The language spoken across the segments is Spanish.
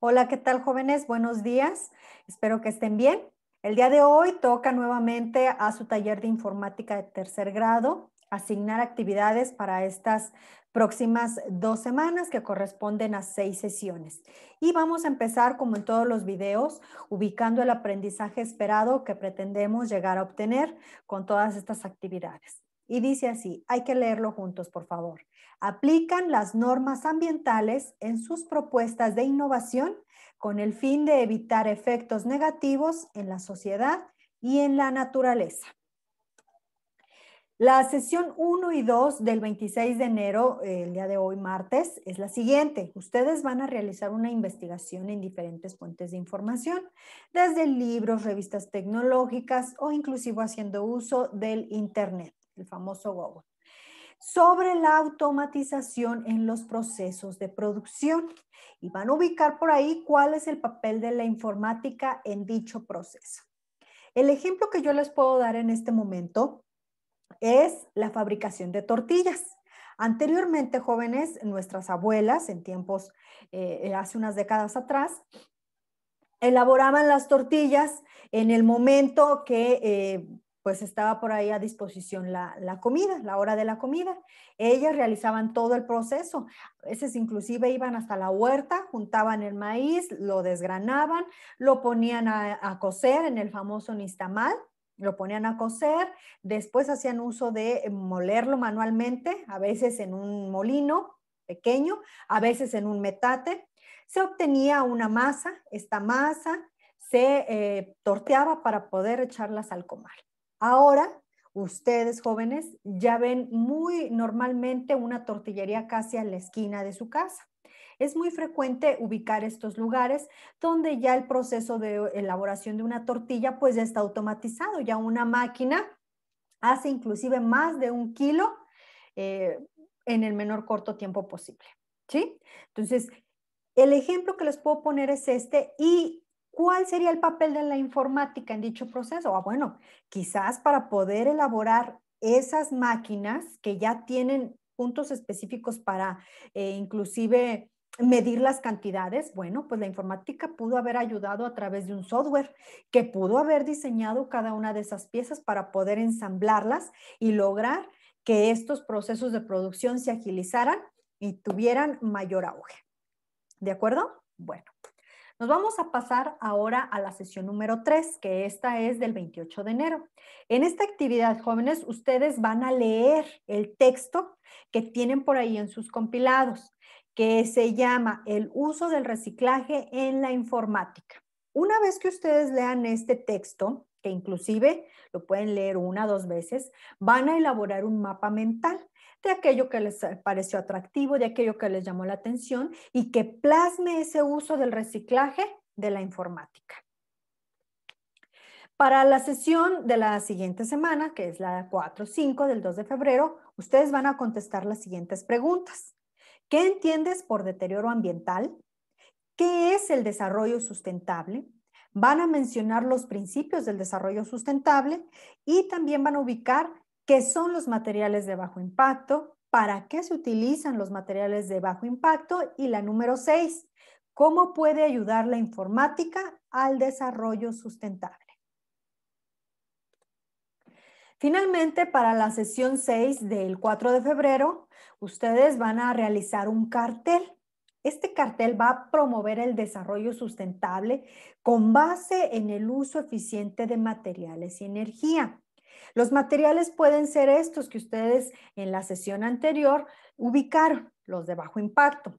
Hola, ¿qué tal jóvenes? Buenos días. Espero que estén bien. El día de hoy toca nuevamente a su taller de informática de tercer grado, asignar actividades para estas próximas dos semanas que corresponden a seis sesiones. Y vamos a empezar, como en todos los videos, ubicando el aprendizaje esperado que pretendemos llegar a obtener con todas estas actividades. Y dice así, hay que leerlo juntos, por favor. Aplican las normas ambientales en sus propuestas de innovación con el fin de evitar efectos negativos en la sociedad y en la naturaleza. La sesión 1 y 2 del 26 de enero, eh, el día de hoy, martes, es la siguiente. Ustedes van a realizar una investigación en diferentes fuentes de información, desde libros, revistas tecnológicas o inclusive haciendo uso del Internet el famoso Gobo sobre la automatización en los procesos de producción y van a ubicar por ahí cuál es el papel de la informática en dicho proceso. El ejemplo que yo les puedo dar en este momento es la fabricación de tortillas. Anteriormente, jóvenes, nuestras abuelas, en tiempos, eh, hace unas décadas atrás, elaboraban las tortillas en el momento que eh, pues estaba por ahí a disposición la, comida, la hora de la comida. Ellas realizaban todo el proceso. A veces inclusive iban hasta la huerta, juntaban el maíz, lo desgranaban, lo ponían a, a cocer en el famoso nistamal, lo ponían a cocer, después hacían uso de eh, molerlo manualmente, a veces en un molino pequeño, a veces en un metate. Se obtenía una masa, esta masa se eh, torteaba para poder echarlas al comal. Ahora, ustedes jóvenes ya ven muy normalmente una tortillería casi a la esquina de su casa. Es muy frecuente ubicar estos lugares donde ya el proceso de elaboración de una tortilla pues ya está automatizado, ya una máquina hace inclusive más de un kilo eh, en el menor corto tiempo posible. ¿sí? Entonces, el ejemplo que les puedo poner es este y ¿Cuál sería el papel de la informática en dicho proceso? Ah, bueno, quizás para poder elaborar esas máquinas que ya tienen puntos específicos para eh, inclusive medir las cantidades, bueno, pues la informática pudo haber ayudado a través de un software que pudo haber diseñado cada una de esas piezas para poder ensamblarlas y lograr que estos procesos de producción se agilizaran y tuvieran mayor auge. ¿De acuerdo? Bueno, nos vamos a pasar ahora a la sesión número 3, que esta es del 28 de enero. En esta actividad, jóvenes, ustedes van a leer el texto que tienen por ahí en sus compilados, que se llama El uso del reciclaje en la informática. Una vez que ustedes lean este texto, que inclusive lo pueden leer una o dos veces, van a elaborar un mapa mental de aquello que les pareció atractivo, de aquello que les llamó la atención y que plasme ese uso del reciclaje de la informática. Para la sesión de la siguiente semana, que es la 4-5 del 2 de febrero, ustedes van a contestar las siguientes preguntas. ¿Qué entiendes por deterioro ambiental? ¿Qué es el desarrollo sustentable? van a mencionar los principios del desarrollo sustentable y también van a ubicar qué son los materiales de bajo impacto, para qué se utilizan los materiales de bajo impacto y la número 6, cómo puede ayudar la informática al desarrollo sustentable. Finalmente, para la sesión 6 del 4 de febrero, ustedes van a realizar un cartel este cartel va a promover el desarrollo sustentable con base en el uso eficiente de materiales y energía. Los materiales pueden ser estos que ustedes en la sesión anterior ubicaron, los de bajo impacto.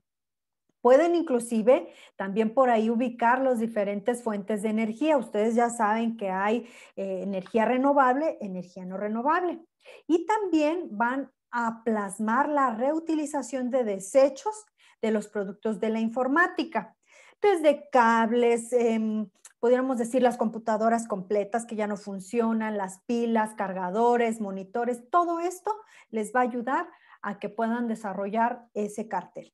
Pueden inclusive también por ahí ubicar las diferentes fuentes de energía. Ustedes ya saben que hay eh, energía renovable, energía no renovable. Y también van a plasmar la reutilización de desechos de los productos de la informática, desde cables, em, podríamos decir las computadoras completas que ya no funcionan, las pilas, cargadores, monitores, todo esto les va a ayudar a que puedan desarrollar ese cartel.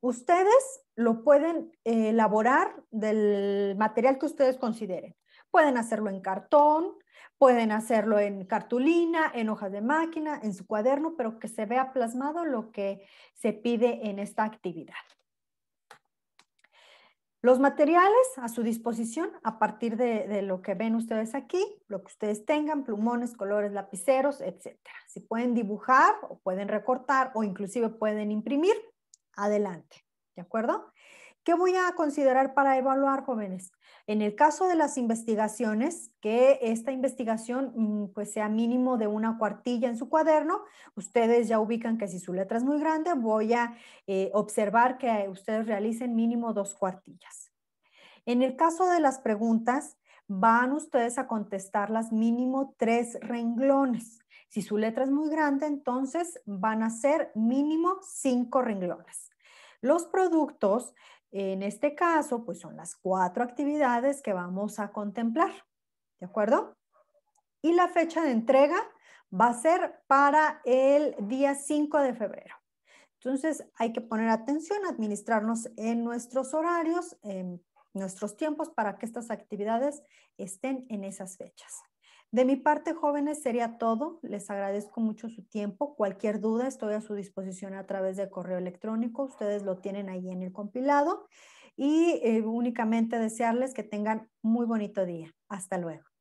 Ustedes lo pueden eh, elaborar del material que ustedes consideren. Pueden hacerlo en cartón, Pueden hacerlo en cartulina, en hojas de máquina, en su cuaderno, pero que se vea plasmado lo que se pide en esta actividad. Los materiales a su disposición a partir de, lo que ven ustedes aquí, lo que ustedes tengan, plumones, colores, lapiceros, etc. Si pueden dibujar o pueden recortar o inclusive pueden imprimir, adelante, ¿de acuerdo? ¿Qué voy a considerar para evaluar, jóvenes? En el caso de las investigaciones, que esta investigación mm, pues sea mínimo de una cuartilla en su cuaderno, ustedes ya ubican que si su letra es muy grande, voy a eh, observar que ustedes realicen mínimo dos cuartillas. En el caso de las preguntas, van ustedes a contestarlas mínimo tres renglones. Si su letra es muy grande, entonces van a ser mínimo cinco renglones. Los productos en este caso, pues son las cuatro actividades que vamos a contemplar, ¿de acuerdo? Y la fecha de entrega va a ser para el día 5 de febrero. Entonces, hay que poner atención, administrarnos en nuestros horarios, en nuestros tiempos para que estas actividades estén en esas fechas. De mi parte, jóvenes, sería todo. Les agradezco mucho su tiempo. Cualquier duda estoy a su disposición a través de correo electrónico. Ustedes lo tienen ahí en el compilado. Y eh, únicamente desearles que tengan muy bonito día. Hasta luego.